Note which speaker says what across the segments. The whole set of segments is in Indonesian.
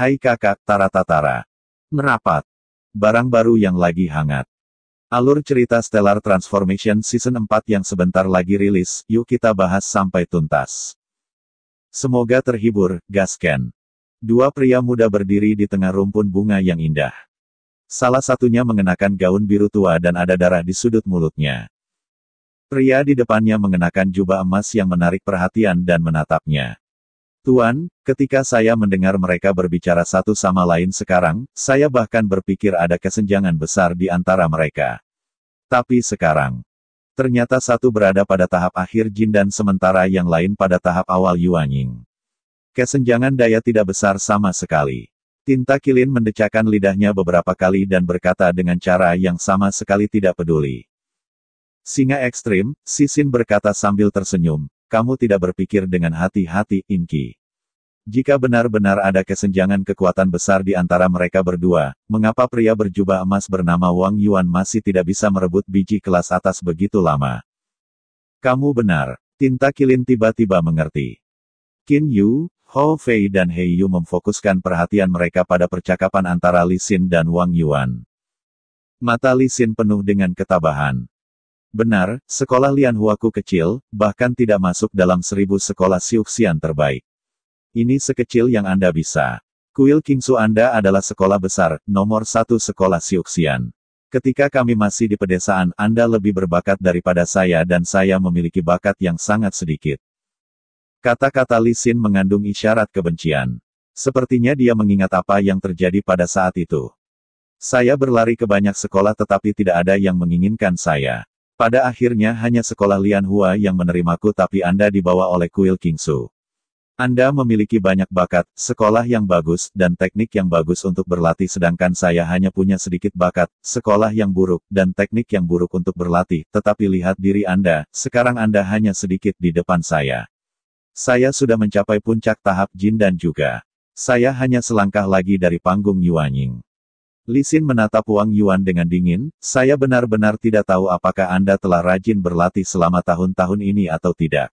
Speaker 1: Hai kakak, tara-tatara. Merapat. Barang baru yang lagi hangat. Alur cerita Stellar Transformation Season 4 yang sebentar lagi rilis, yuk kita bahas sampai tuntas. Semoga terhibur, Gasken. Dua pria muda berdiri di tengah rumpun bunga yang indah. Salah satunya mengenakan gaun biru tua dan ada darah di sudut
Speaker 2: mulutnya.
Speaker 1: Pria di depannya mengenakan jubah emas yang menarik perhatian dan menatapnya. Tuan, ketika saya mendengar mereka berbicara satu sama lain sekarang, saya bahkan berpikir ada kesenjangan besar di antara mereka. Tapi sekarang, ternyata satu berada pada tahap akhir Jin dan sementara yang lain pada tahap awal Yuanying. Kesenjangan daya tidak besar sama sekali. Tinta Kilin mendecakkan lidahnya beberapa kali dan berkata dengan cara yang sama sekali tidak peduli. Singa ekstrim, Sisin berkata sambil tersenyum, kamu tidak berpikir dengan hati-hati, Inki. Jika benar-benar ada kesenjangan kekuatan besar di antara mereka berdua, mengapa pria berjubah emas bernama Wang Yuan masih tidak bisa merebut biji kelas atas begitu lama? Kamu benar, Tinta Kilin tiba-tiba mengerti. Qin Yu, Ho Fei dan Hei Yu memfokuskan perhatian mereka pada percakapan antara Li Xin dan Wang Yuan. Mata Li Xin penuh dengan ketabahan. Benar, sekolah Lian Huaku kecil, bahkan tidak masuk dalam seribu sekolah Siuxian terbaik. Ini sekecil yang Anda bisa. Kuil Kingsu Anda adalah sekolah besar, nomor satu sekolah Siuxian. Ketika kami masih di pedesaan, Anda lebih berbakat daripada saya dan saya memiliki bakat yang sangat sedikit. Kata-kata Lisin mengandung isyarat kebencian. Sepertinya dia mengingat apa yang terjadi pada saat itu. Saya berlari ke banyak sekolah tetapi tidak ada yang menginginkan saya. Pada akhirnya hanya sekolah Lian Hua yang menerimaku tapi Anda dibawa oleh kuil Kingsu. Anda memiliki banyak bakat, sekolah yang bagus, dan teknik yang bagus untuk berlatih sedangkan saya hanya punya sedikit bakat, sekolah yang buruk, dan teknik yang buruk untuk berlatih, tetapi lihat diri Anda, sekarang Anda hanya sedikit di depan saya. Saya sudah mencapai puncak tahap Jin dan juga. Saya hanya selangkah lagi dari panggung Yuanying. Lisin menatap Wang Yuan dengan dingin, saya benar-benar tidak tahu apakah Anda telah rajin berlatih selama tahun-tahun ini atau tidak.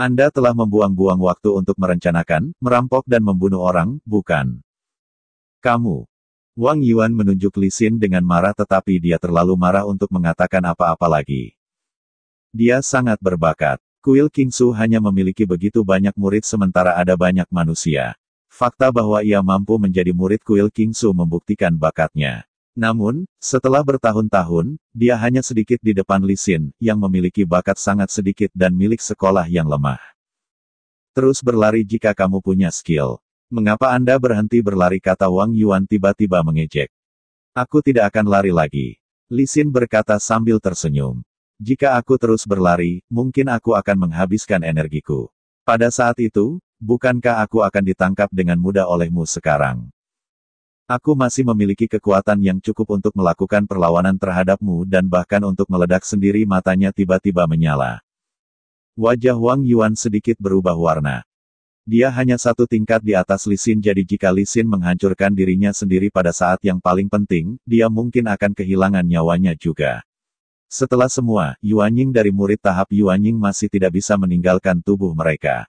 Speaker 1: Anda telah membuang-buang waktu untuk merencanakan, merampok dan membunuh orang, bukan? Kamu. Wang Yuan menunjuk Lisin dengan marah tetapi dia terlalu marah untuk mengatakan apa-apa lagi. Dia sangat berbakat. Kuil Kingsu hanya memiliki begitu banyak murid sementara ada banyak manusia. Fakta bahwa ia mampu menjadi murid kuil King Kingsu membuktikan bakatnya. Namun, setelah bertahun-tahun, dia hanya sedikit di depan Xin, yang memiliki bakat sangat sedikit dan milik sekolah yang lemah. Terus berlari jika kamu punya skill. Mengapa Anda berhenti berlari kata Wang Yuan tiba-tiba mengejek. Aku tidak akan lari lagi. Xin berkata sambil tersenyum. Jika aku terus berlari, mungkin aku akan menghabiskan energiku. Pada saat itu, bukankah aku akan ditangkap dengan mudah olehmu sekarang? Aku masih memiliki kekuatan yang cukup untuk melakukan perlawanan terhadapmu dan bahkan untuk meledak sendiri matanya tiba-tiba menyala. Wajah Wang Yuan sedikit berubah warna. Dia hanya satu tingkat di atas Lisin jadi jika Lisin menghancurkan dirinya sendiri pada saat yang paling penting, dia mungkin akan kehilangan nyawanya juga. Setelah semua, Yuanying dari murid tahap Yuanying masih tidak bisa meninggalkan tubuh mereka.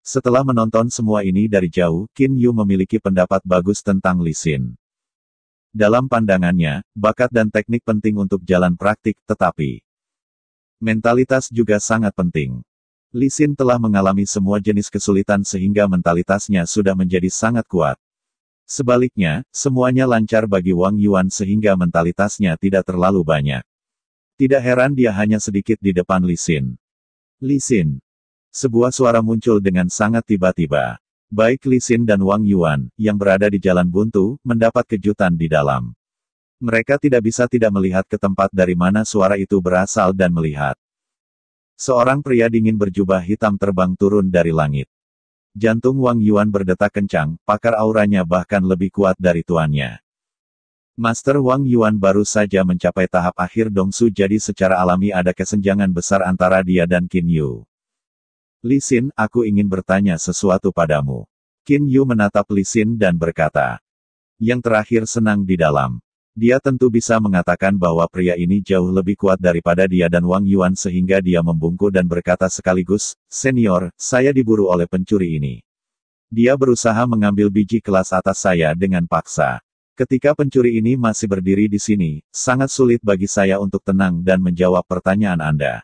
Speaker 1: Setelah menonton semua ini dari jauh, Qin Yu memiliki pendapat bagus tentang Li Xin. Dalam pandangannya, bakat dan teknik penting untuk jalan praktik, tetapi mentalitas juga sangat penting. Li Xin telah mengalami semua jenis kesulitan sehingga mentalitasnya sudah menjadi sangat kuat. Sebaliknya, semuanya lancar bagi Wang Yuan sehingga mentalitasnya tidak terlalu banyak. Tidak heran dia hanya sedikit di depan Li Xin. Li Xin, sebuah suara muncul dengan sangat tiba-tiba. Baik Li Xin dan Wang Yuan, yang berada di jalan buntu, mendapat kejutan di dalam. Mereka tidak bisa tidak melihat ke tempat dari mana suara itu berasal dan melihat. Seorang pria dingin berjubah hitam terbang turun dari langit. Jantung Wang Yuan berdetak kencang, pakar auranya bahkan lebih kuat dari tuannya. Master Wang Yuan baru saja mencapai tahap akhir Dongsu jadi secara alami ada kesenjangan besar antara dia dan Qin Yu. Li Xin, aku ingin bertanya sesuatu padamu. Qin Yu menatap Li Xin dan berkata. Yang terakhir senang di dalam. Dia tentu bisa mengatakan bahwa pria ini jauh lebih kuat daripada dia dan Wang Yuan sehingga dia membungkuk dan berkata sekaligus, Senior, saya diburu oleh pencuri ini. Dia berusaha mengambil biji kelas atas saya dengan paksa. Ketika pencuri ini masih berdiri di sini, sangat sulit bagi saya untuk tenang dan menjawab pertanyaan Anda.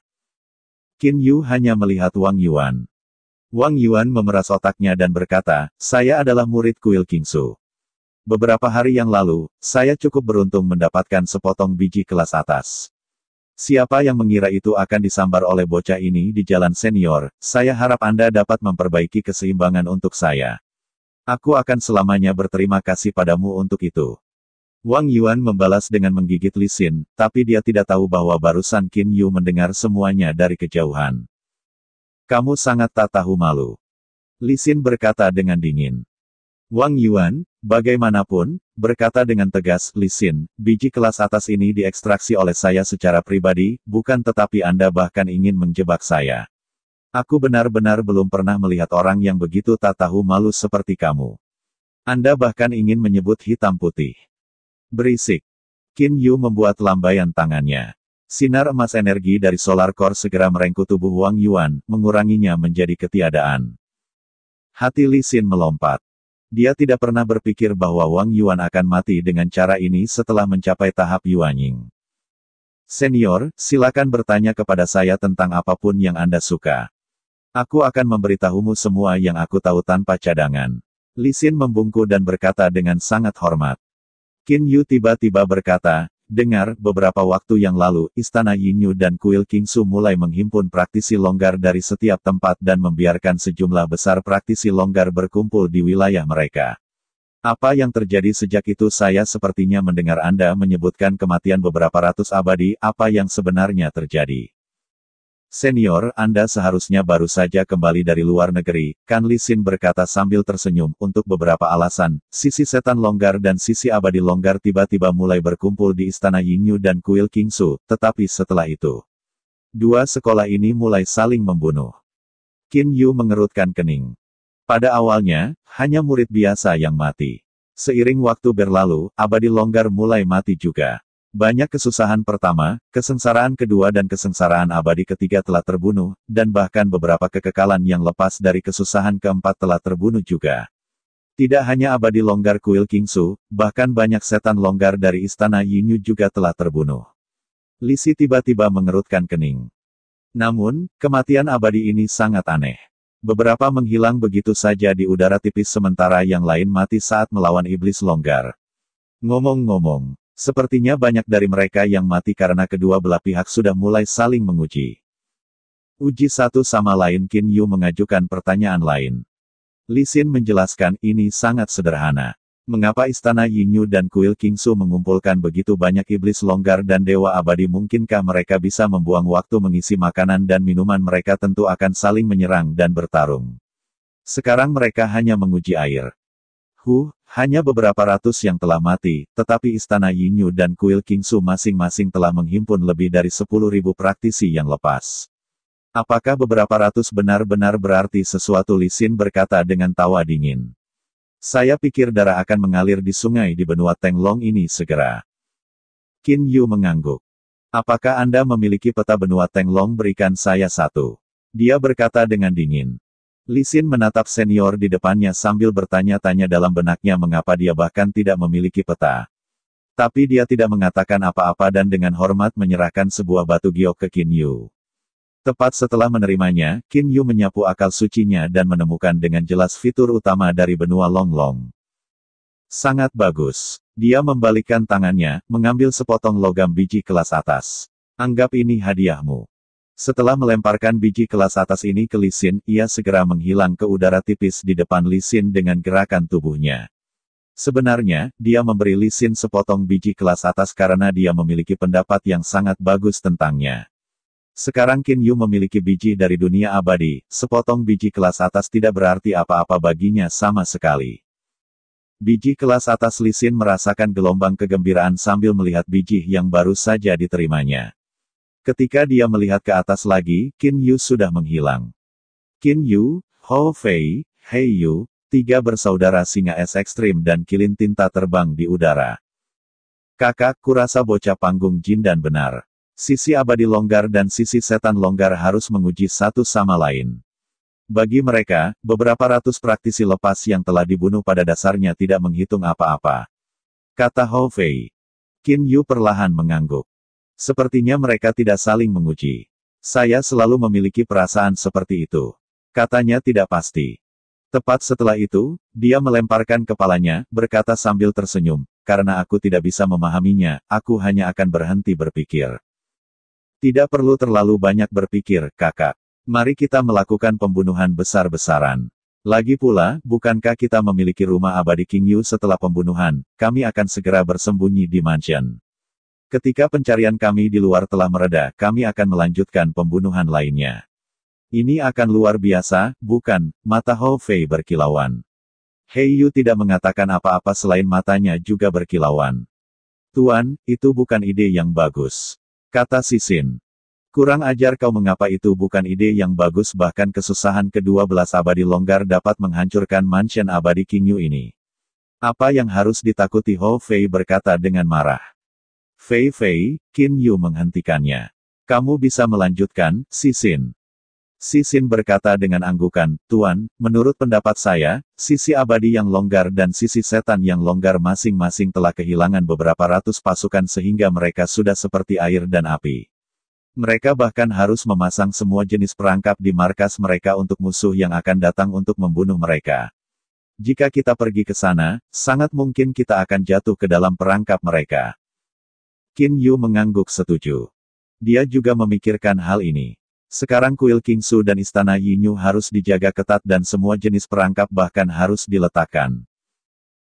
Speaker 1: Qin Yu hanya melihat Wang Yuan. Wang Yuan memeras otaknya dan berkata, saya adalah murid kuil Kingsu. Beberapa hari yang lalu, saya cukup beruntung mendapatkan sepotong biji kelas atas. Siapa yang mengira itu akan disambar oleh bocah ini di jalan senior, saya harap Anda dapat memperbaiki keseimbangan untuk saya. Aku akan selamanya berterima kasih padamu untuk itu. Wang Yuan membalas dengan menggigit lisin, tapi dia tidak tahu bahwa barusan Qin Yu mendengar semuanya dari kejauhan. Kamu sangat tak tahu malu. Lisin berkata dengan dingin. Wang Yuan, bagaimanapun, berkata dengan tegas, Lisin, biji kelas atas ini diekstraksi oleh saya secara pribadi, bukan tetapi Anda bahkan ingin menjebak saya. Aku benar-benar belum pernah melihat orang yang begitu tak tahu malu seperti kamu. Anda bahkan ingin menyebut hitam putih. Berisik. Qin Yu membuat lambaian tangannya. Sinar emas energi dari solar core segera merengkuh tubuh Wang Yuan, menguranginya menjadi ketiadaan. Hati Li Xin melompat. Dia tidak pernah berpikir bahwa Wang Yuan akan mati dengan cara ini setelah mencapai tahap Yuan Ying. Senior, silakan bertanya kepada saya tentang apapun yang Anda suka. Aku akan memberitahumu semua yang aku tahu tanpa cadangan. Li Xin membungkuk dan berkata dengan sangat hormat. Qin Yu tiba-tiba berkata, Dengar, beberapa waktu yang lalu, Istana Yin Yu dan Kuil King Su mulai menghimpun praktisi longgar dari setiap tempat dan membiarkan sejumlah besar praktisi longgar berkumpul di wilayah mereka. Apa yang terjadi sejak itu saya sepertinya mendengar Anda menyebutkan kematian beberapa ratus abadi, apa yang sebenarnya terjadi. Senior, Anda seharusnya baru saja kembali dari luar negeri, Kan Li Xin berkata sambil tersenyum, untuk beberapa alasan, sisi setan longgar dan sisi abadi longgar tiba-tiba mulai berkumpul di istana Yingyu dan kuil Kingsu, tetapi setelah itu, dua sekolah ini mulai saling membunuh. Qin Yu mengerutkan kening. Pada awalnya, hanya murid biasa yang mati. Seiring waktu berlalu, abadi longgar mulai mati juga. Banyak kesusahan pertama, kesengsaraan kedua dan kesengsaraan abadi ketiga telah terbunuh, dan bahkan beberapa kekekalan yang lepas dari kesusahan keempat telah terbunuh juga. Tidak hanya abadi longgar kuil Kingsu, bahkan banyak setan longgar dari istana Yinyu juga telah terbunuh. Lisi tiba-tiba mengerutkan kening. Namun, kematian abadi ini sangat aneh. Beberapa menghilang begitu saja di udara tipis sementara yang lain mati saat melawan iblis longgar. Ngomong-ngomong, Sepertinya banyak dari mereka yang mati karena kedua belah pihak sudah mulai saling menguji. Uji satu sama lain Kin Yu mengajukan pertanyaan lain. Li Xin menjelaskan ini sangat sederhana. Mengapa istana Yin Yu dan kuil Kingsu mengumpulkan begitu banyak iblis longgar dan dewa abadi mungkinkah mereka bisa membuang waktu mengisi makanan dan minuman mereka tentu akan saling menyerang dan bertarung. Sekarang mereka hanya menguji air. Huh, hanya beberapa ratus yang telah mati, tetapi Istana Yinyu dan Kuil Kingsu masing-masing telah menghimpun lebih dari sepuluh ribu praktisi yang lepas. Apakah beberapa ratus benar-benar berarti sesuatu Lisin berkata dengan tawa dingin. Saya pikir darah akan mengalir di sungai di benua Tenglong ini segera. Qin Yu mengangguk. Apakah Anda memiliki peta benua Tenglong berikan saya satu? Dia berkata dengan dingin. Lisin menatap senior di depannya sambil bertanya-tanya dalam benaknya mengapa dia bahkan tidak memiliki peta. Tapi dia tidak mengatakan apa-apa dan dengan hormat menyerahkan sebuah batu giok ke Kin Yu. Tepat setelah menerimanya, Kin Yu menyapu akal sucinya dan menemukan dengan jelas fitur utama dari benua Long Long. Sangat bagus. Dia membalikkan tangannya, mengambil sepotong logam biji kelas atas. Anggap ini hadiahmu. Setelah melemparkan biji kelas atas ini ke Lisin, ia segera menghilang ke udara tipis di depan Lisin dengan gerakan tubuhnya. Sebenarnya, dia memberi Lisin sepotong biji kelas atas karena dia memiliki pendapat yang sangat bagus tentangnya. Sekarang Kin Yu memiliki biji dari dunia abadi, sepotong biji kelas atas tidak berarti apa-apa baginya sama sekali. Biji kelas atas Lisin merasakan gelombang kegembiraan sambil melihat biji yang baru saja diterimanya. Ketika dia melihat ke atas lagi, Qin Yu sudah menghilang. Qin Yu, Ho Fei, Hei Yu, tiga bersaudara singa es ekstrim dan kilin tinta terbang di udara. Kakak, kurasa bocah panggung jin dan benar. Sisi abadi longgar dan sisi setan longgar harus menguji satu sama lain. Bagi mereka, beberapa ratus praktisi lepas yang telah dibunuh pada dasarnya tidak menghitung apa-apa. Kata Ho Fei. Qin Yu perlahan mengangguk. Sepertinya mereka tidak saling menguji. Saya selalu memiliki perasaan seperti itu. Katanya tidak pasti. Tepat setelah itu, dia melemparkan kepalanya, berkata sambil tersenyum, karena aku tidak bisa memahaminya, aku hanya akan berhenti berpikir. Tidak perlu terlalu banyak berpikir, kakak. Mari kita melakukan pembunuhan besar-besaran. Lagi pula, bukankah kita memiliki rumah abadi King Yu setelah pembunuhan, kami akan segera bersembunyi di mansion. Ketika pencarian kami di luar telah mereda, kami akan melanjutkan pembunuhan lainnya. Ini akan luar biasa, bukan? Mata Hou Fei berkilauan. Hei Yu tidak mengatakan apa-apa selain matanya juga berkilauan. Tuan, itu bukan ide yang bagus. Kata Sisin. Kurang ajar kau mengapa itu bukan ide yang bagus bahkan kesusahan kedua belas abadi longgar dapat menghancurkan mansion abadi King Yu ini. Apa yang harus ditakuti Ho Fei berkata dengan marah. Fei Fei, Qin Yu menghentikannya. Kamu bisa melanjutkan, Sisin. Sisin berkata dengan anggukan, Tuan, menurut pendapat saya, sisi abadi yang longgar dan sisi setan yang longgar masing-masing telah kehilangan beberapa ratus pasukan sehingga mereka sudah seperti air dan api. Mereka bahkan harus memasang semua jenis perangkap di markas mereka untuk musuh yang akan datang untuk membunuh mereka. Jika kita pergi ke sana, sangat mungkin kita akan jatuh ke dalam perangkap mereka. Qin Yu mengangguk setuju. Dia juga memikirkan hal ini. Sekarang kuil Kingsu dan istana Yin Yu harus dijaga ketat dan semua jenis perangkap bahkan harus diletakkan.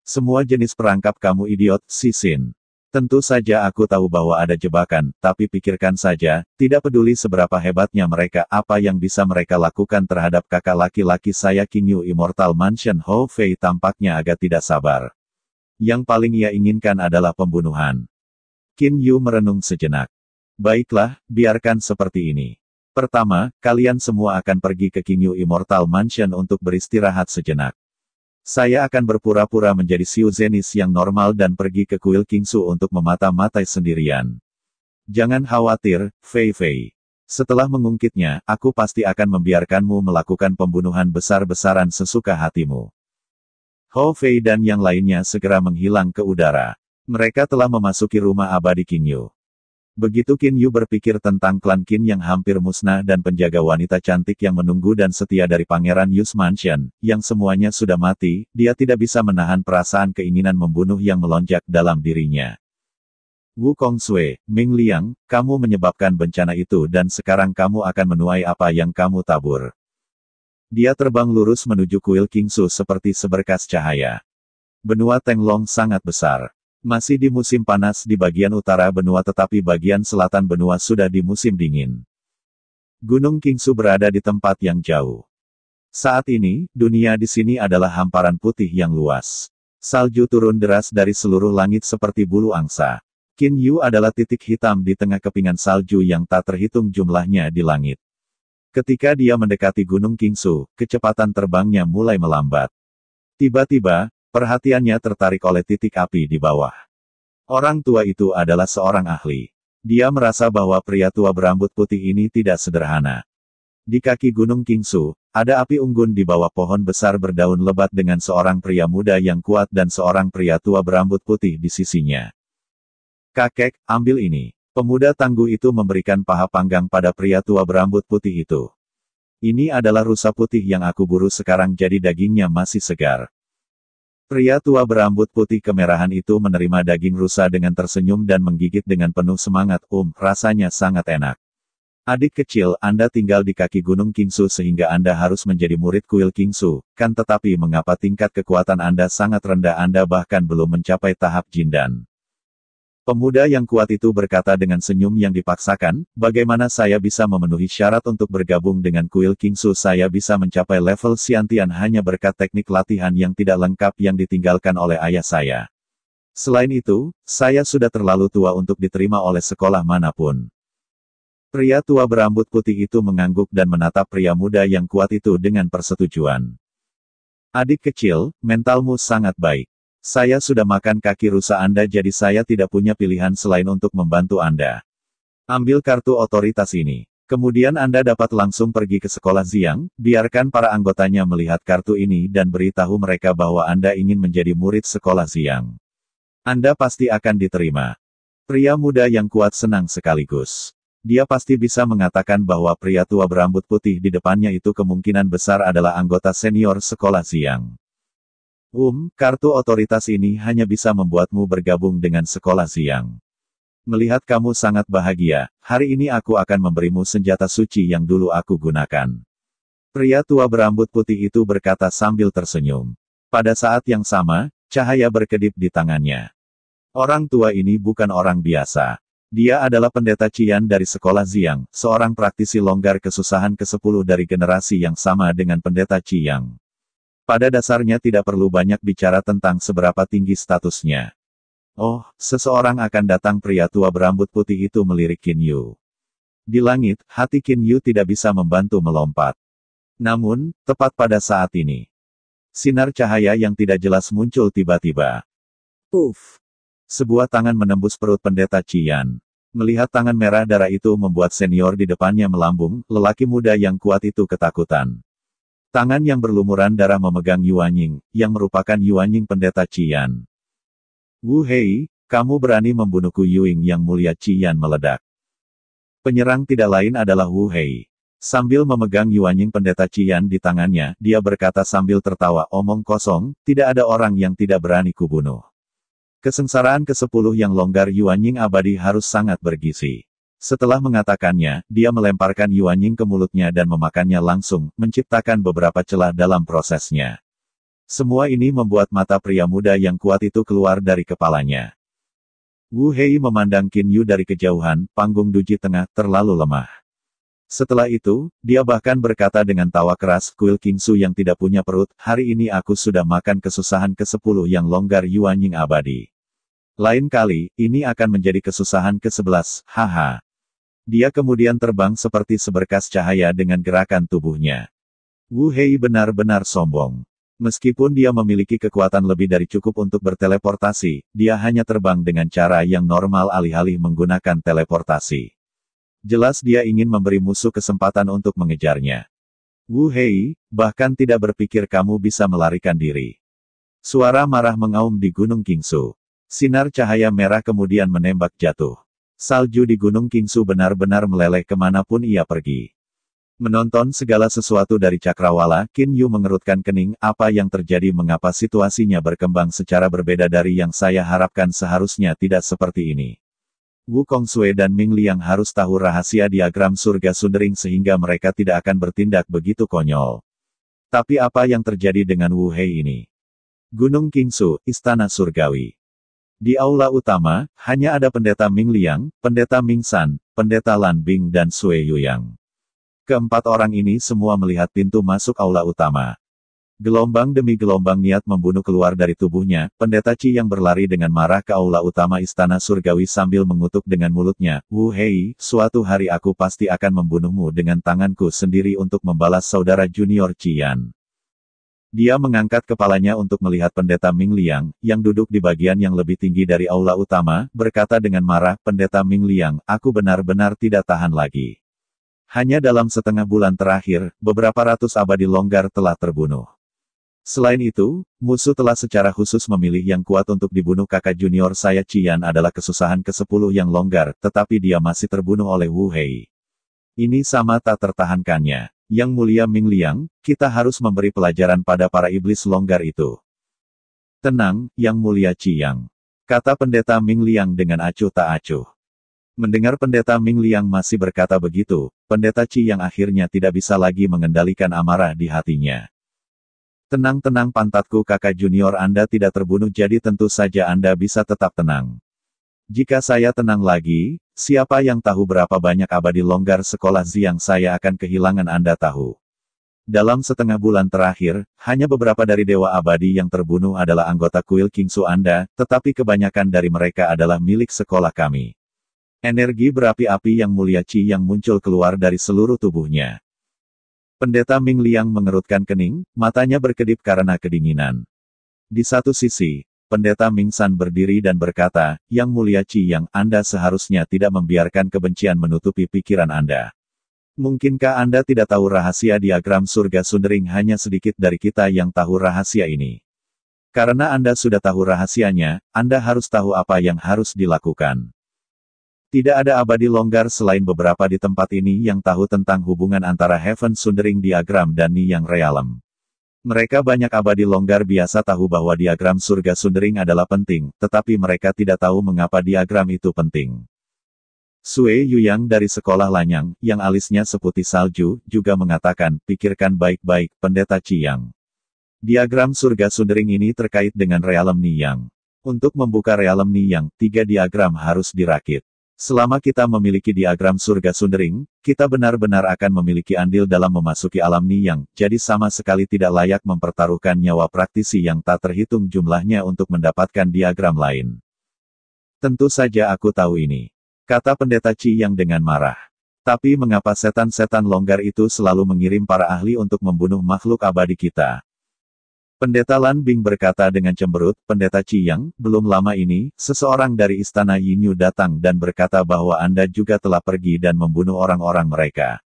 Speaker 1: Semua jenis perangkap kamu idiot, Si Sisin. Tentu saja aku tahu bahwa ada jebakan, tapi pikirkan saja, tidak peduli seberapa hebatnya mereka, apa yang bisa mereka lakukan terhadap kakak laki-laki saya King Yu Immortal Mansion Ho Fei tampaknya agak tidak sabar. Yang paling ia inginkan adalah pembunuhan. Qin Yu merenung sejenak. Baiklah, biarkan seperti ini. Pertama, kalian semua akan pergi ke King Yu Immortal Mansion untuk beristirahat sejenak. Saya akan berpura-pura menjadi Xiu Zenis yang normal dan pergi ke kuil Kingsu untuk memata-matai sendirian. Jangan khawatir, Fei Fei. Setelah mengungkitnya, aku pasti akan membiarkanmu melakukan pembunuhan besar-besaran sesuka hatimu. Ho Fei dan yang lainnya segera menghilang ke udara. Mereka telah memasuki rumah abadi Yu. Begitu Yu berpikir tentang klan Kin yang hampir musnah dan penjaga wanita cantik yang menunggu dan setia dari Pangeran Yus Mansion, yang semuanya sudah mati, dia tidak bisa menahan perasaan keinginan membunuh yang melonjak dalam dirinya. Wu Kong Sui, Ming Liang, kamu menyebabkan bencana itu dan sekarang kamu akan menuai apa yang kamu tabur. Dia terbang lurus menuju kuil Kingsu seperti seberkas cahaya. Benua Tenglong sangat besar. Masih di musim panas di bagian utara benua tetapi bagian selatan benua sudah di musim dingin. Gunung Kingsu berada di tempat yang jauh. Saat ini, dunia di sini adalah hamparan putih yang luas. Salju turun deras dari seluruh langit seperti bulu angsa. Qin Yu adalah titik hitam di tengah kepingan salju yang tak terhitung jumlahnya di langit. Ketika dia mendekati Gunung Kingsu, kecepatan terbangnya mulai melambat. Tiba-tiba, Perhatiannya tertarik oleh titik api di bawah. Orang tua itu adalah seorang ahli. Dia merasa bahwa pria tua berambut putih ini tidak sederhana. Di kaki Gunung Kingsu, ada api unggun di bawah pohon besar berdaun lebat dengan seorang pria muda yang kuat dan seorang pria tua berambut putih di sisinya. Kakek, ambil ini. Pemuda tangguh itu memberikan paha panggang pada pria tua berambut putih itu. Ini adalah rusa putih yang aku buru sekarang jadi dagingnya masih segar. Pria tua berambut putih kemerahan itu menerima daging rusa dengan tersenyum dan menggigit dengan penuh semangat. Um, rasanya sangat enak. Adik kecil, Anda tinggal di kaki Gunung Kingsu sehingga Anda harus menjadi murid kuil Kingsu, kan tetapi mengapa tingkat kekuatan Anda sangat rendah Anda bahkan belum mencapai tahap jindan. Pemuda yang kuat itu berkata dengan senyum yang dipaksakan, bagaimana saya bisa memenuhi syarat untuk bergabung dengan kuil Kingsu saya bisa mencapai level Siantian hanya berkat teknik latihan yang tidak lengkap yang ditinggalkan oleh ayah saya. Selain itu, saya sudah terlalu tua untuk diterima oleh sekolah manapun. Pria tua berambut putih itu mengangguk dan menatap pria muda yang kuat itu dengan persetujuan. Adik kecil, mentalmu sangat baik. Saya sudah makan kaki rusa Anda jadi saya tidak punya pilihan selain untuk membantu Anda. Ambil kartu otoritas ini. Kemudian Anda dapat langsung pergi ke sekolah Ziang, biarkan para anggotanya melihat kartu ini dan beritahu mereka bahwa Anda ingin menjadi murid sekolah Ziang. Anda pasti akan diterima. Pria muda yang kuat senang sekaligus. Dia pasti bisa mengatakan bahwa pria tua berambut putih di depannya itu kemungkinan besar adalah anggota senior sekolah Ziang. Um, kartu otoritas ini hanya bisa membuatmu bergabung dengan sekolah siang. Melihat kamu sangat bahagia, hari ini aku akan memberimu senjata suci yang dulu aku gunakan. Pria tua berambut putih itu berkata sambil tersenyum. Pada saat yang sama, cahaya berkedip di tangannya. Orang tua ini bukan orang biasa. Dia adalah pendeta Cian dari sekolah Ziang, seorang praktisi longgar kesusahan ke-10 dari generasi yang sama dengan pendeta Ciyang. Pada dasarnya tidak perlu banyak bicara tentang seberapa tinggi
Speaker 2: statusnya.
Speaker 1: Oh, seseorang akan datang pria tua berambut putih itu melirik Kin Yu. Di langit, hati Kin Yu tidak bisa membantu melompat. Namun, tepat pada saat ini, sinar cahaya yang tidak jelas muncul tiba-tiba. Uff. Sebuah tangan menembus perut pendeta Cian. Melihat tangan merah darah itu membuat senior di depannya melambung, lelaki muda yang kuat itu ketakutan. Tangan yang berlumuran darah memegang Yuanying, yang merupakan Yuanying pendeta Cian. Wu Hei, kamu berani membunuhku Yuing yang mulia Cian meledak. Penyerang tidak lain adalah Wu Hei. Sambil memegang Yuanying pendeta Cian di tangannya, dia berkata sambil tertawa omong kosong, tidak ada orang yang tidak berani kubunuh. Kesengsaraan ke-10 yang longgar Yuanying abadi harus sangat bergizi. Setelah mengatakannya, dia melemparkan Yuan Ying ke mulutnya dan memakannya langsung, menciptakan beberapa celah dalam prosesnya. Semua ini membuat mata pria muda yang kuat itu keluar dari kepalanya. Wu Hei memandang Qin Yu dari kejauhan, panggung Duji Tengah terlalu lemah. Setelah itu, dia bahkan berkata dengan tawa keras, Kuil Kingsu yang tidak punya perut, hari ini aku sudah makan kesusahan ke-10 yang longgar Yuan Ying abadi. Lain kali, ini akan menjadi kesusahan ke-11, haha. Dia kemudian terbang seperti seberkas cahaya dengan gerakan
Speaker 2: tubuhnya.
Speaker 1: Wu Hei benar-benar sombong. Meskipun dia memiliki kekuatan lebih dari cukup untuk berteleportasi, dia hanya terbang dengan cara yang normal alih-alih menggunakan teleportasi. Jelas dia ingin memberi musuh kesempatan untuk mengejarnya. Wu Hei, bahkan tidak berpikir kamu bisa melarikan diri. Suara marah mengaum di Gunung Kingsu. Sinar cahaya merah kemudian menembak jatuh. Salju di Gunung Kingsu benar-benar meleleh kemanapun ia pergi. Menonton segala sesuatu dari Cakrawala, Kin Yu mengerutkan kening, apa yang terjadi mengapa situasinya berkembang secara berbeda dari yang saya harapkan seharusnya tidak seperti ini. Wu Kong Sui dan Ming Liang harus tahu rahasia diagram surga Sundering sehingga mereka tidak akan bertindak begitu konyol. Tapi apa yang terjadi dengan Wu Hei ini? Gunung Kingsu, Istana Surgawi. Di aula utama, hanya ada pendeta Ming Liang, pendeta Ming San, pendeta Lan Bing dan Sue Yuyang. Keempat orang ini semua melihat pintu masuk aula utama. Gelombang demi gelombang niat membunuh keluar dari tubuhnya, pendeta Chi yang berlari dengan marah ke aula utama istana surgawi sambil mengutuk dengan mulutnya, Wu Hei, suatu hari aku pasti akan membunuhmu dengan tanganku sendiri untuk membalas saudara junior Cian. Dia mengangkat kepalanya untuk melihat pendeta Ming Liang, yang duduk di bagian yang lebih tinggi dari aula utama, berkata dengan marah, pendeta Ming Liang, aku benar-benar tidak tahan lagi. Hanya dalam setengah bulan terakhir, beberapa ratus abadi longgar telah terbunuh. Selain itu, musuh telah secara khusus memilih yang kuat untuk dibunuh kakak junior saya Cian adalah kesusahan ke-10 yang longgar, tetapi dia masih terbunuh oleh Wu Hei. Ini sama tak tertahankannya. Yang Mulia Ming Liang, kita harus memberi pelajaran pada para iblis longgar itu. Tenang, Yang Mulia Yang. Kata pendeta Ming Liang dengan acuh tak acuh. Mendengar pendeta Ming Liang masih berkata begitu, pendeta Yang akhirnya tidak bisa lagi mengendalikan amarah di hatinya. Tenang-tenang pantatku kakak junior Anda tidak terbunuh jadi tentu saja Anda bisa tetap tenang. Jika saya tenang lagi, Siapa yang tahu berapa banyak abadi longgar sekolah yang saya akan kehilangan Anda tahu. Dalam setengah bulan terakhir, hanya beberapa dari Dewa Abadi yang terbunuh adalah anggota kuil Kingsu Anda, tetapi kebanyakan dari mereka adalah milik sekolah kami. Energi berapi-api yang mulia Qi yang muncul keluar dari seluruh tubuhnya. Pendeta Ming Liang mengerutkan kening, matanya berkedip karena kedinginan. Di satu sisi, Pendeta Ming San berdiri dan berkata, Yang mulia Chi Yang, Anda seharusnya tidak membiarkan kebencian menutupi pikiran Anda. Mungkinkah Anda tidak tahu rahasia diagram surga Sundering hanya sedikit dari kita yang tahu rahasia ini? Karena Anda sudah tahu rahasianya, Anda harus tahu apa yang harus dilakukan. Tidak ada abadi longgar selain beberapa di tempat ini yang tahu tentang hubungan antara Heaven Sundering Diagram dan Ni Yang Realem. Mereka banyak abadi longgar biasa tahu bahwa diagram surga sundering adalah penting, tetapi mereka tidak tahu mengapa diagram itu penting. Sue Yuyang dari sekolah Lanyang, yang alisnya seputih salju, juga mengatakan, pikirkan baik-baik, pendeta Ciyang. Diagram surga sundering ini terkait dengan realem Niyang. Untuk membuka realem Niyang, tiga diagram harus dirakit. Selama kita memiliki diagram surga sundering, kita benar-benar akan memiliki andil dalam memasuki alam Niyang, jadi sama sekali tidak layak mempertaruhkan nyawa praktisi yang tak terhitung jumlahnya untuk mendapatkan diagram lain. Tentu saja aku tahu ini. Kata pendeta Chi yang dengan marah. Tapi mengapa setan-setan longgar itu selalu mengirim para ahli untuk membunuh makhluk abadi kita? Pendeta Lan Bing berkata dengan cemberut, Pendeta Yang, belum lama ini, seseorang dari Istana Yin Yu datang dan berkata bahwa Anda juga telah pergi dan membunuh orang-orang mereka.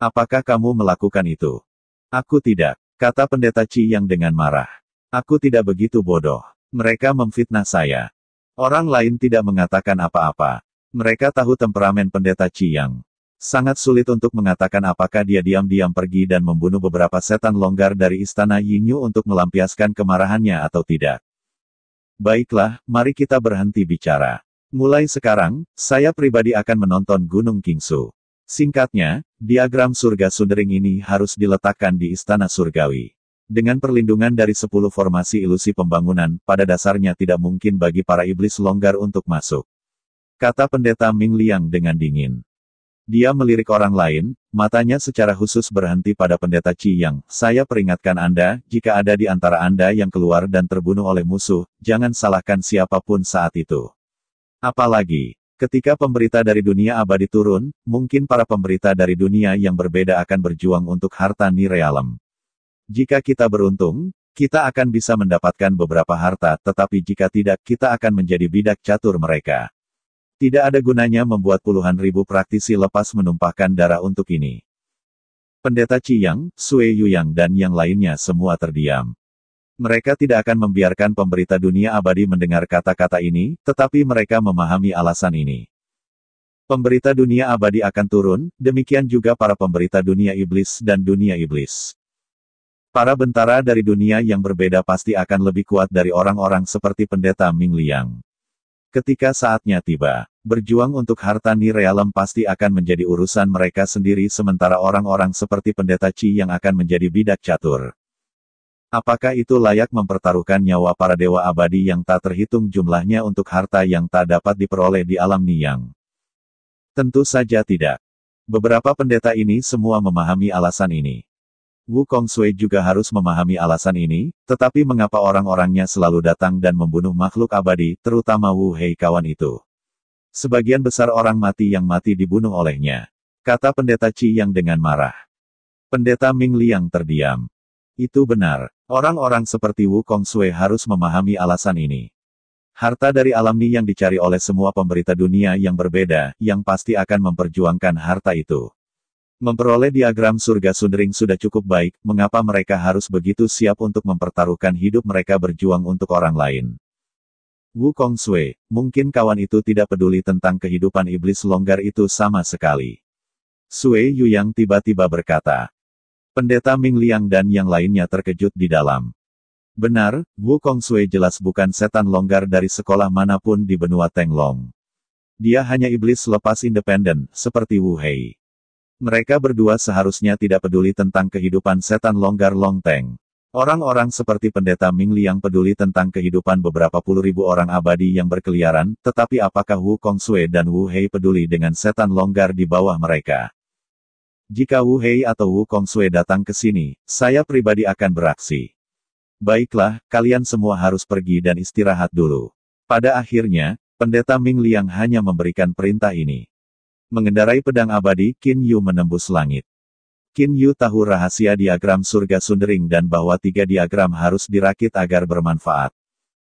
Speaker 1: Apakah kamu melakukan itu? Aku tidak, kata Pendeta Yang dengan marah. Aku tidak begitu bodoh. Mereka memfitnah saya. Orang lain tidak mengatakan apa-apa. Mereka tahu temperamen Pendeta Yang." Sangat sulit untuk mengatakan apakah dia diam-diam pergi dan membunuh beberapa setan longgar dari istana Yinyu untuk melampiaskan kemarahannya atau tidak. Baiklah, mari kita berhenti bicara. Mulai sekarang, saya pribadi akan menonton Gunung Kingsu. Singkatnya, diagram surga sundering ini harus diletakkan di istana surgawi. Dengan perlindungan dari 10 formasi ilusi pembangunan, pada dasarnya tidak mungkin bagi para iblis longgar untuk masuk. Kata pendeta Ming Liang dengan dingin. Dia melirik orang lain, matanya secara khusus berhenti pada pendeta Qi Yang. Saya peringatkan Anda, jika ada di antara Anda yang keluar dan terbunuh oleh musuh, jangan salahkan siapapun saat itu. Apalagi, ketika pemberita dari dunia abadi turun, mungkin para pemberita dari dunia yang berbeda akan berjuang untuk harta nirealem. Jika kita beruntung, kita akan bisa mendapatkan beberapa harta tetapi jika tidak, kita akan menjadi bidak catur mereka. Tidak ada gunanya membuat puluhan ribu praktisi lepas menumpahkan darah untuk ini. Pendeta Ciyang, Sue Yuyang dan yang lainnya semua terdiam. Mereka tidak akan membiarkan pemberita dunia abadi mendengar kata-kata ini, tetapi mereka memahami alasan ini. Pemberita dunia abadi akan turun, demikian juga para pemberita dunia iblis dan dunia iblis. Para bentara dari dunia yang berbeda pasti akan lebih kuat dari orang-orang seperti pendeta Ming Liang. Ketika saatnya tiba, berjuang untuk harta nirealem pasti akan menjadi urusan mereka sendiri sementara orang-orang seperti pendeta Ci yang akan menjadi bidak catur. Apakah itu layak mempertaruhkan nyawa para dewa abadi yang tak terhitung jumlahnya untuk harta yang tak dapat diperoleh di alam niyang? Tentu saja tidak. Beberapa pendeta ini semua memahami alasan ini. Wu Kong Sui juga harus memahami alasan ini, tetapi mengapa orang-orangnya selalu datang dan membunuh makhluk abadi, terutama Wu Hei kawan itu. Sebagian besar orang mati yang mati dibunuh olehnya. Kata pendeta Ci yang dengan marah. Pendeta Ming Liang terdiam. Itu benar. Orang-orang seperti Wu Kong Sui harus memahami alasan ini. Harta dari alam ni yang dicari oleh semua pemberita dunia yang berbeda, yang pasti akan memperjuangkan harta itu. Memperoleh diagram surga Sundering sudah cukup baik, mengapa mereka harus begitu siap untuk mempertaruhkan hidup mereka berjuang untuk orang lain? Wu Kong Sui, mungkin kawan itu tidak peduli tentang kehidupan iblis longgar itu sama sekali. Sui Yu yang tiba-tiba berkata. Pendeta Ming Liang dan yang lainnya terkejut di dalam. Benar, Wu Kong Sui jelas bukan setan longgar dari sekolah manapun di benua Teng Long. Dia hanya iblis lepas independen, seperti Wu Hei. Mereka berdua seharusnya tidak peduli tentang kehidupan setan longgar longteng. Orang-orang seperti pendeta Ming Liang peduli tentang kehidupan beberapa puluh ribu orang abadi yang berkeliaran, tetapi apakah Wu Kong Sui dan Wu Hei peduli dengan setan longgar di bawah mereka? Jika Wu Hei atau Wu Kong Sui datang ke sini, saya pribadi akan beraksi. Baiklah, kalian semua harus pergi dan istirahat dulu. Pada akhirnya, pendeta Ming Liang hanya memberikan perintah ini. Mengendarai pedang abadi, Qin Yu menembus langit. Qin Yu tahu rahasia diagram surga sundering dan bahwa tiga diagram harus dirakit agar bermanfaat.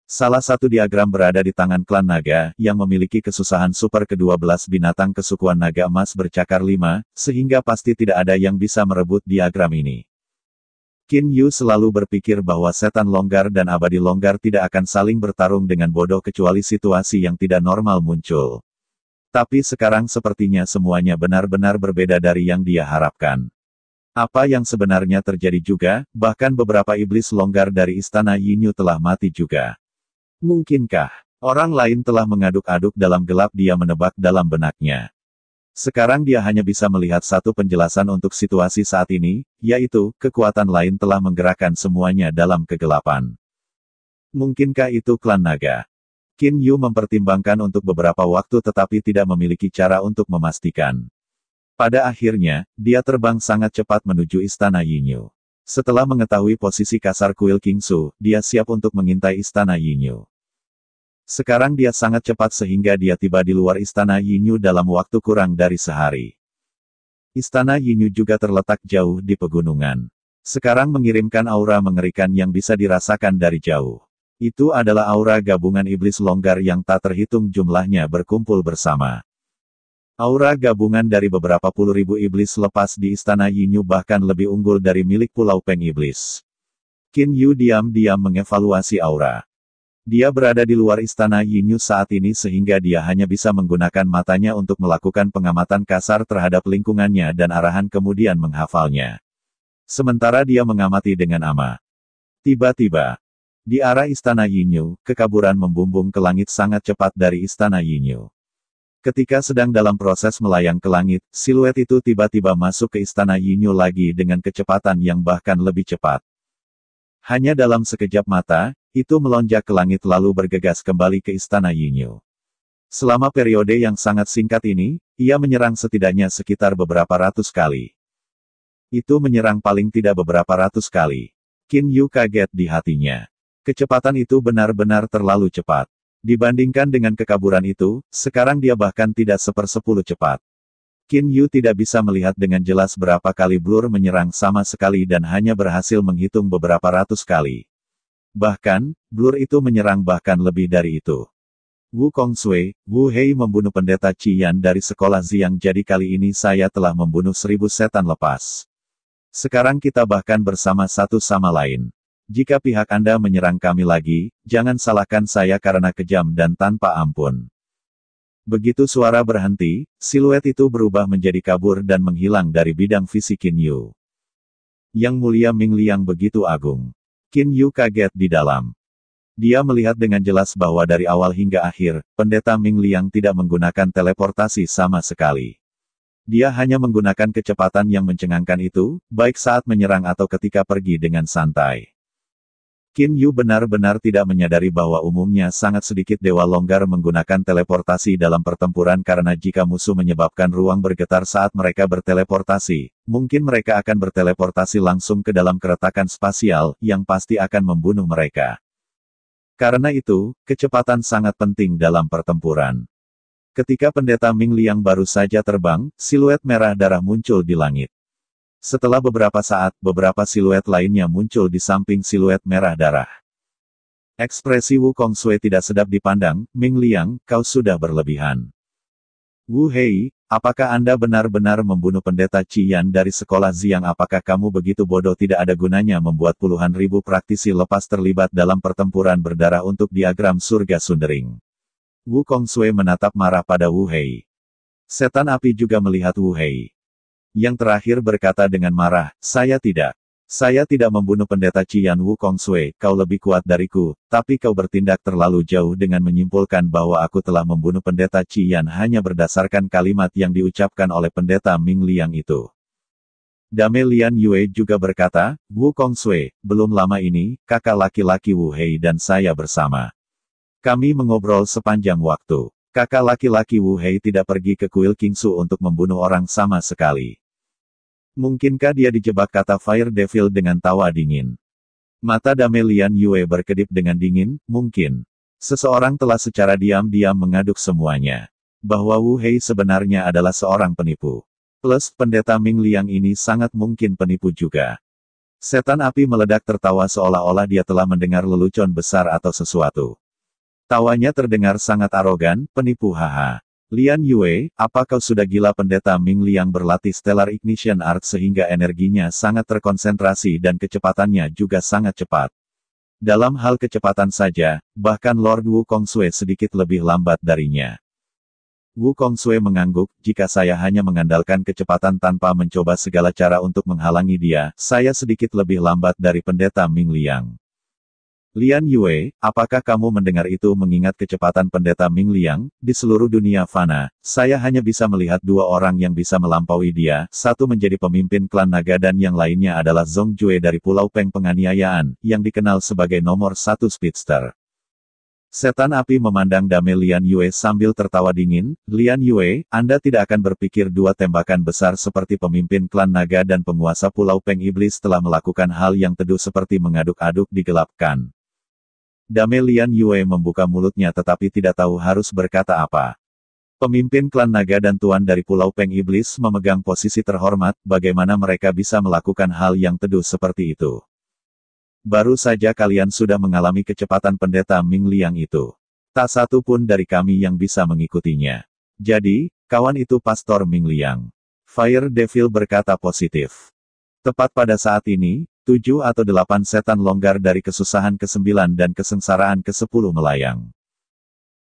Speaker 1: Salah satu diagram berada di tangan klan naga, yang memiliki kesusahan super ke-12 binatang kesukuan naga emas bercakar lima, sehingga pasti tidak ada yang bisa merebut diagram ini. Qin Yu selalu berpikir bahwa setan longgar dan abadi longgar tidak akan saling bertarung dengan bodoh kecuali situasi yang tidak normal muncul. Tapi sekarang sepertinya semuanya benar-benar berbeda dari yang dia harapkan. Apa yang sebenarnya terjadi juga, bahkan beberapa iblis longgar dari istana Yinyu telah mati juga. Mungkinkah, orang lain telah mengaduk-aduk dalam gelap dia menebak dalam benaknya. Sekarang dia hanya bisa melihat satu penjelasan untuk situasi saat ini, yaitu, kekuatan lain telah menggerakkan semuanya dalam kegelapan. Mungkinkah itu klan naga? Qin Yu mempertimbangkan untuk beberapa waktu tetapi tidak memiliki cara untuk memastikan. Pada akhirnya, dia terbang sangat cepat menuju istana Yinyu. Setelah mengetahui posisi kasar kuil King Su, dia siap untuk mengintai istana Yinyu. Sekarang dia sangat cepat sehingga dia tiba di luar istana Yinyu dalam waktu kurang dari sehari. Istana Yinyu juga terletak jauh di pegunungan. Sekarang mengirimkan aura mengerikan yang bisa dirasakan dari jauh. Itu adalah aura gabungan iblis longgar yang tak terhitung jumlahnya berkumpul bersama. Aura gabungan dari beberapa puluh ribu iblis lepas di istana Yinyu bahkan lebih unggul dari milik Pulau Peng Iblis. Qin Yu diam-diam mengevaluasi aura. Dia berada di luar istana Yinyu saat ini sehingga dia hanya bisa menggunakan matanya untuk melakukan pengamatan kasar terhadap lingkungannya dan arahan kemudian menghafalnya. Sementara dia mengamati dengan ama. Tiba-tiba, di arah istana Yinyu, kekaburan membumbung ke langit sangat cepat dari istana Yinyu. Ketika sedang dalam proses melayang ke langit, siluet itu tiba-tiba masuk ke istana Yinyu lagi dengan kecepatan yang bahkan lebih cepat. Hanya dalam sekejap mata, itu melonjak ke langit lalu bergegas kembali ke istana Yinyu. Selama periode yang sangat singkat ini, ia menyerang setidaknya sekitar beberapa ratus kali. Itu menyerang paling tidak beberapa ratus kali. Qin Yu kaget di hatinya. Kecepatan itu benar-benar terlalu cepat. Dibandingkan dengan kekaburan itu, sekarang dia bahkan tidak sepersepuluh cepat. Qin Yu tidak bisa melihat dengan jelas berapa kali Blur menyerang sama sekali dan hanya berhasil menghitung beberapa ratus kali. Bahkan, Blur itu menyerang bahkan lebih dari itu. Wu Kong Sui, Wu Hei membunuh pendeta Qian dari sekolah Ziyang jadi kali ini saya telah membunuh seribu setan lepas. Sekarang kita bahkan bersama satu sama lain. Jika pihak Anda menyerang kami lagi, jangan salahkan saya karena kejam dan tanpa ampun. Begitu suara berhenti, siluet itu berubah menjadi kabur dan menghilang dari bidang visi Qin Yu. Yang mulia Ming Liang begitu agung. Qin Yu kaget di dalam. Dia melihat dengan jelas bahwa dari awal hingga akhir, pendeta Ming Liang tidak menggunakan teleportasi sama sekali. Dia hanya menggunakan kecepatan yang mencengangkan itu, baik saat menyerang atau ketika pergi dengan santai. Qin Yu benar-benar tidak menyadari bahwa umumnya sangat sedikit dewa longgar menggunakan teleportasi dalam pertempuran karena jika musuh menyebabkan ruang bergetar saat mereka berteleportasi, mungkin mereka akan berteleportasi langsung ke dalam keretakan spasial, yang pasti akan membunuh mereka. Karena itu, kecepatan sangat penting dalam pertempuran. Ketika pendeta Ming Liang baru saja terbang, siluet merah darah muncul di langit. Setelah beberapa saat, beberapa siluet lainnya muncul di samping siluet merah darah. Ekspresi Wu Kong Sui tidak sedap dipandang, Ming Liang, kau sudah berlebihan. Wu Hei, apakah Anda benar-benar membunuh pendeta Cian dari sekolah Ziang? Apakah kamu begitu bodoh tidak ada gunanya membuat puluhan ribu praktisi lepas terlibat dalam pertempuran berdarah untuk diagram surga sundering? Wu Kong Sui menatap marah pada Wu Hei. Setan api juga melihat Wu Hei yang terakhir berkata dengan marah, saya tidak. Saya tidak membunuh pendeta Qian Wu Kong Sui. kau lebih kuat dariku, tapi kau bertindak terlalu jauh dengan menyimpulkan bahwa aku telah membunuh pendeta Cian hanya berdasarkan kalimat yang diucapkan oleh pendeta Ming Liang itu. Dame Lian Yue juga berkata, Wu Kong Sui, belum lama ini, kakak laki-laki Wu Hei dan saya bersama. Kami mengobrol sepanjang waktu. Kakak laki-laki Wu Hei tidak pergi ke kuil Kingsu untuk membunuh orang sama sekali. Mungkinkah dia dijebak kata Fire Devil dengan tawa dingin? Mata Damelian Yue berkedip dengan dingin, mungkin. Seseorang telah secara diam-diam mengaduk semuanya. Bahwa Wu Hei sebenarnya adalah seorang penipu. Plus, pendeta Ming Liang ini sangat mungkin penipu juga. Setan api meledak tertawa seolah-olah dia telah mendengar lelucon besar atau sesuatu. Tawanya terdengar sangat arogan, penipu haha. Lian Yue, apa kau sudah gila pendeta Ming Liang berlatih Stellar Ignition Art sehingga energinya sangat terkonsentrasi dan kecepatannya juga sangat cepat. Dalam hal kecepatan saja, bahkan Lord Wu Kong Sui sedikit lebih lambat darinya. Wu Kong Sui mengangguk, jika saya hanya mengandalkan kecepatan tanpa mencoba segala cara untuk menghalangi dia, saya sedikit lebih lambat dari pendeta Ming Liang. Lian Yue, apakah kamu mendengar itu mengingat kecepatan pendeta Ming Liang, di seluruh dunia fana, saya hanya bisa melihat dua orang yang bisa melampaui dia, satu menjadi pemimpin klan naga dan yang lainnya adalah Zong Jue dari Pulau Peng penganiayaan, yang dikenal sebagai nomor satu speedster. Setan api memandang damai Lian Yue sambil tertawa dingin, Lian Yue, Anda tidak akan berpikir dua tembakan besar seperti pemimpin klan naga dan penguasa Pulau Peng Iblis telah melakukan hal yang teduh seperti mengaduk-aduk digelapkan. Damelian Yue membuka mulutnya tetapi tidak tahu harus berkata apa. Pemimpin klan naga dan tuan dari Pulau Peng Iblis memegang posisi terhormat, bagaimana mereka bisa melakukan hal yang teduh seperti itu. Baru saja kalian sudah mengalami kecepatan pendeta Ming Liang itu. Tak satu pun dari kami yang bisa mengikutinya. Jadi, kawan itu Pastor Ming Liang. Fire Devil berkata positif. Tepat pada saat ini, tujuh atau delapan setan longgar dari kesusahan ke sembilan dan kesengsaraan ke sepuluh melayang.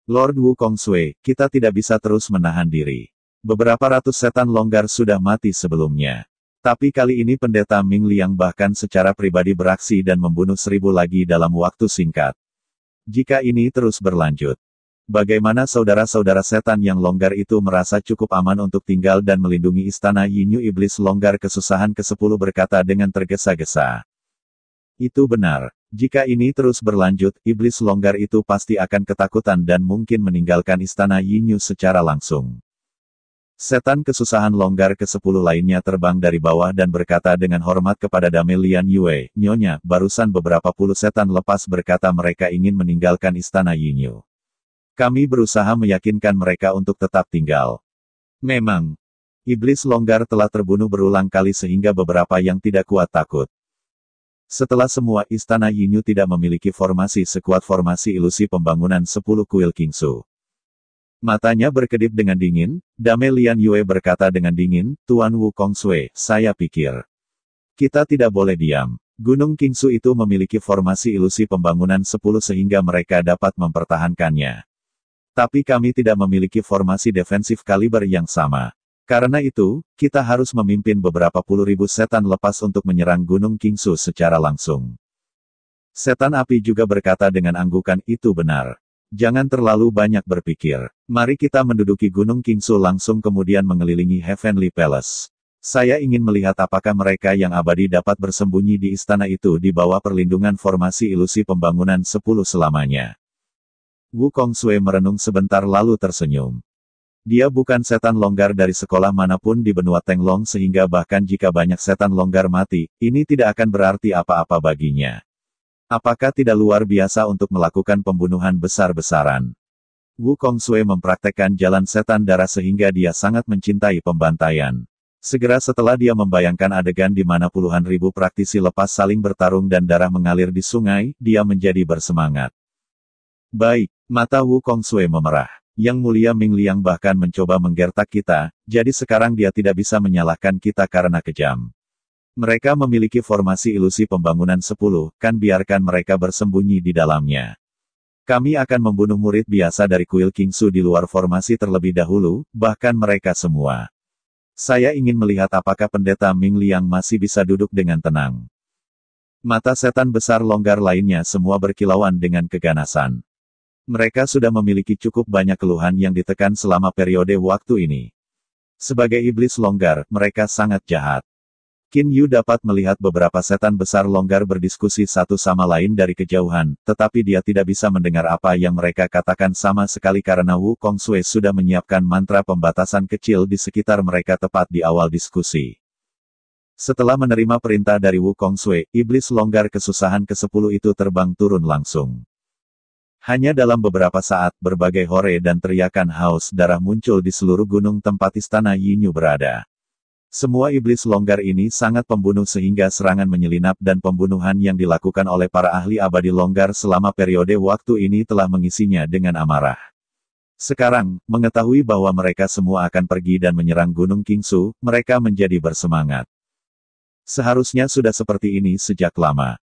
Speaker 1: Lord Wu Kong Sui, kita tidak bisa terus menahan diri. Beberapa ratus setan longgar sudah mati sebelumnya. Tapi kali ini pendeta Ming Liang bahkan secara pribadi beraksi dan membunuh seribu lagi dalam waktu singkat. Jika ini terus berlanjut, Bagaimana saudara-saudara setan yang longgar itu merasa cukup aman untuk tinggal dan melindungi istana Yinyu Iblis longgar kesusahan ke-10 berkata dengan tergesa-gesa. Itu benar. Jika ini terus berlanjut, Iblis longgar itu pasti akan ketakutan dan mungkin meninggalkan istana Yinyu secara langsung. Setan kesusahan longgar ke-10 lainnya terbang dari bawah dan berkata dengan hormat kepada Damelian Yue, Nyonya, barusan beberapa puluh setan lepas berkata mereka ingin meninggalkan istana Yinyu. Kami berusaha meyakinkan mereka untuk tetap tinggal. Memang, iblis longgar telah terbunuh berulang kali sehingga beberapa yang tidak kuat takut. Setelah semua istana Yinyu tidak memiliki formasi sekuat formasi ilusi pembangunan 10 kuil Kingsu. Matanya berkedip dengan dingin, Dame Lian Yue berkata dengan dingin, Tuan Wu Kong Sui, saya pikir. Kita tidak boleh diam. Gunung Kingsu itu memiliki formasi ilusi pembangunan 10 sehingga mereka dapat mempertahankannya. Tapi kami tidak memiliki formasi defensif kaliber yang sama. Karena itu, kita harus memimpin beberapa puluh ribu setan lepas untuk menyerang Gunung Kingsu secara langsung. Setan api juga berkata dengan anggukan itu benar. Jangan terlalu banyak berpikir. Mari kita menduduki Gunung Kingsu langsung kemudian mengelilingi Heavenly Palace. Saya ingin melihat apakah mereka yang abadi dapat bersembunyi di istana itu di bawah perlindungan formasi ilusi pembangunan 10 selamanya. Wu Kong Sui merenung sebentar lalu tersenyum. Dia bukan setan longgar dari sekolah manapun di benua Tenglong sehingga bahkan jika banyak setan longgar mati, ini tidak akan berarti apa-apa baginya. Apakah tidak luar biasa untuk melakukan pembunuhan besar-besaran? Wu Kong Sui mempraktekkan jalan setan darah sehingga dia sangat mencintai pembantaian. Segera setelah dia membayangkan adegan di mana puluhan ribu praktisi lepas saling bertarung dan darah mengalir di sungai, dia menjadi bersemangat. Baik, mata Wukong Sui memerah. Yang mulia Ming Liang bahkan mencoba menggertak kita, jadi sekarang dia tidak bisa menyalahkan kita karena kejam. Mereka memiliki formasi ilusi pembangunan 10, kan biarkan mereka bersembunyi di dalamnya. Kami akan membunuh murid biasa dari kuil Kingsu di luar formasi terlebih dahulu, bahkan mereka semua. Saya ingin melihat apakah pendeta Ming Liang masih bisa duduk dengan tenang. Mata setan besar longgar lainnya semua berkilauan dengan keganasan. Mereka sudah memiliki cukup banyak keluhan yang ditekan selama periode waktu ini. Sebagai iblis longgar, mereka sangat jahat. Qin Yu dapat melihat beberapa setan besar longgar berdiskusi satu sama lain dari kejauhan, tetapi dia tidak bisa mendengar apa yang mereka katakan sama sekali karena Wu Kong Sui sudah menyiapkan mantra pembatasan kecil di sekitar mereka tepat di awal diskusi. Setelah menerima perintah dari Wu Kong Sui, iblis longgar kesusahan ke-10 itu terbang turun langsung. Hanya dalam beberapa saat, berbagai hore dan teriakan haus darah muncul di seluruh gunung tempat istana Yinyu berada. Semua iblis longgar ini sangat pembunuh sehingga serangan menyelinap dan pembunuhan yang dilakukan oleh para ahli abadi longgar selama periode waktu ini telah mengisinya dengan amarah. Sekarang, mengetahui bahwa mereka semua akan pergi dan menyerang Gunung Kingsu, mereka menjadi bersemangat. Seharusnya sudah seperti ini sejak lama.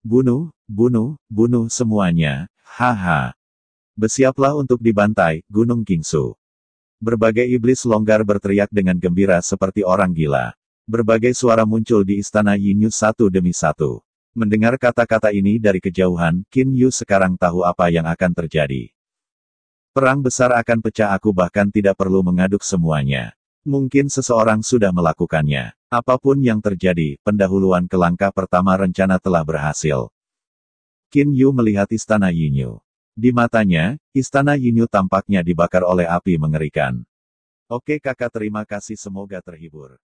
Speaker 1: Bunuh, bunuh, bunuh semuanya, haha. Bersiaplah untuk dibantai, Gunung Kingsu. Berbagai iblis longgar berteriak dengan gembira seperti orang gila. Berbagai suara muncul di istana Yinyu satu demi satu. Mendengar kata-kata ini dari kejauhan, Qin Yu sekarang tahu apa yang akan terjadi. Perang besar akan pecah aku bahkan tidak perlu mengaduk semuanya. Mungkin seseorang sudah melakukannya. Apapun yang terjadi, pendahuluan ke pertama rencana telah berhasil. Qin Yu melihat istana Yin Yu. Di matanya, istana
Speaker 2: Yin Yu tampaknya dibakar oleh api mengerikan.
Speaker 1: Oke kakak terima kasih semoga terhibur.